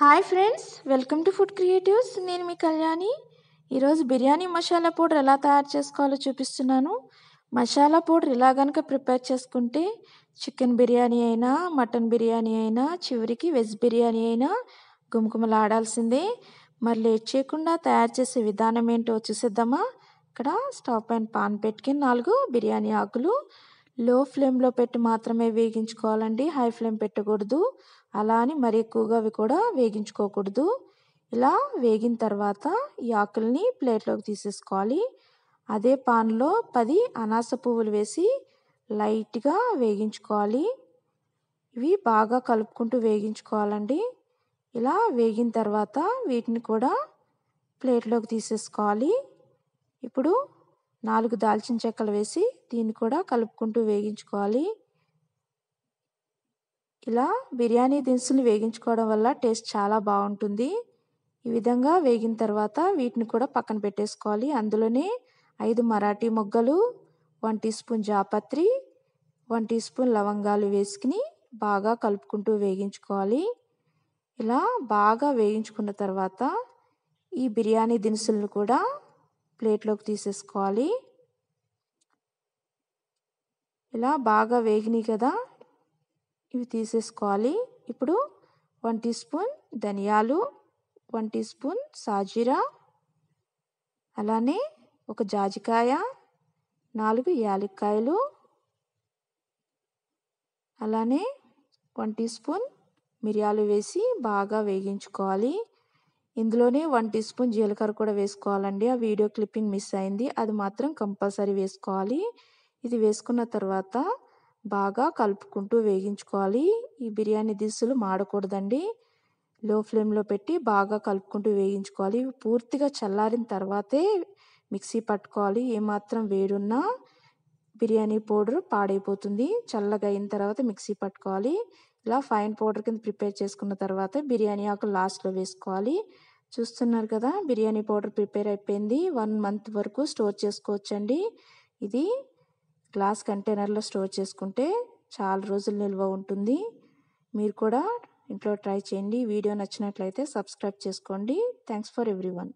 hi friends welcome to food creatives నేను మీ కళ్యాణి ఈరోజు బిర్యానీ మసాలా పౌడర్ ఎలా తయారు చేసుకోవాలో చూపిస్తున్నాను మసాలా పౌడర్ ఇలా కనుక ప్రిపేర్ చేసుకుంటే చికెన్ బిర్యానీ అయినా మటన్ బిర్యానీ అయినా చివరికి వెజ్ బిర్యానీ అయినా గుమగుమలాడాల్సిందే మరి లేట్ చేయకుండా తయారు చేసే విధానం ఏంటో చూసేద్దామా ఇక్కడ స్టవ్ పైన పాన్ పెట్టుకుని నాలుగు బిర్యానీ ఆకులు లో ఫ్లేమ్లో పెట్టి మాత్రమే వేగించుకోవాలండి హై ఫ్లేమ్ పెట్టకూడదు అలా అని మరీ ఎక్కువగా అవి కూడా వేగించుకోకూడదు ఇలా వేగిన తర్వాత ఈ ఆకుల్ని ప్లేట్లోకి తీసేసుకోవాలి అదే పాన్లో పది అనాస పువ్వులు వేసి లైట్గా వేగించుకోవాలి ఇవి బాగా కలుపుకుంటూ వేగించుకోవాలండి ఇలా వేగిన తర్వాత వీటిని కూడా ప్లేట్లోకి తీసేసుకోవాలి ఇప్పుడు నాలుగు దాల్చిన చెక్కలు వేసి దీన్ని కూడా కలుపుకుంటూ వేగించుకోవాలి ఇలా బిర్యానీ దినుసులు వేగించుకోవడం వల్ల టేస్ట్ చాలా బాగుంటుంది ఈ విధంగా వేగిన తర్వాత వీటిని కూడా పక్కన పెట్టేసుకోవాలి అందులోనే ఐదు మరాఠీ మొగ్గలు వన్ టీ స్పూన్ జాపత్రి వన్ టీ స్పూన్ లవంగాలు వేసుకుని బాగా కలుపుకుంటూ వేగించుకోవాలి ఇలా బాగా వేగించుకున్న తర్వాత ఈ బిర్యానీ దినుసులను కూడా ప్లేట్లోకి తీసేసుకోవాలి ఇలా బాగా వేగినాయి కదా ఇవి తీసేసుకోవాలి ఇప్పుడు వన్ టీ స్పూన్ ధనియాలు వన్ టీ స్పూన్ సాజీరా అలానే ఒక జాజికాయ నాలుగు యాలక్కాయలు అలానే వన్ టీ స్పూన్ మిరియాలు వేసి బాగా వేగించుకోవాలి ఇందులోనే వన్ టీ స్పూన్ జీలకర్ర కూడా వేసుకోవాలండి ఆ వీడియో క్లిప్పింగ్ మిస్ అయింది అది మాత్రం కంపల్సరీ వేసుకోవాలి ఇది వేసుకున్న తర్వాత బాగా కలుపుకుంటూ వేగించుకోవాలి ఈ బిర్యానీ దిశలు మాడకూడదండి లో ఫ్లేమ్లో పెట్టి బాగా కలుపుకుంటూ వేయించుకోవాలి పూర్తిగా చల్లారిన తర్వాతే మిక్సీ పట్టుకోవాలి ఏమాత్రం వేడున్నా బిర్యానీ పౌడర్ పాడైపోతుంది చల్లగా అయిన తర్వాత మిక్సీ పట్టుకోవాలి ఇలా ఫైన్ పౌడర్ కింద ప్రిపేర్ చేసుకున్న తర్వాత బిర్యానీ ఆకు లాస్ట్లో వేసుకోవాలి చూస్తున్నారు కదా బిర్యానీ పౌడర్ ప్రిపేర్ అయిపోయింది వన్ మంత్ వరకు స్టోర్ చేసుకోవచ్చండి ఇది గ్లాస్ కంటైనర్లో స్టోర్ చేసుకుంటే చాలా రోజులు నిల్వ ఉంటుంది మీరు కూడా ఇంట్లో ట్రై చేయండి వీడియో నచ్చినట్లయితే సబ్స్క్రైబ్ చేసుకోండి థ్యాంక్స్ ఫర్ వన్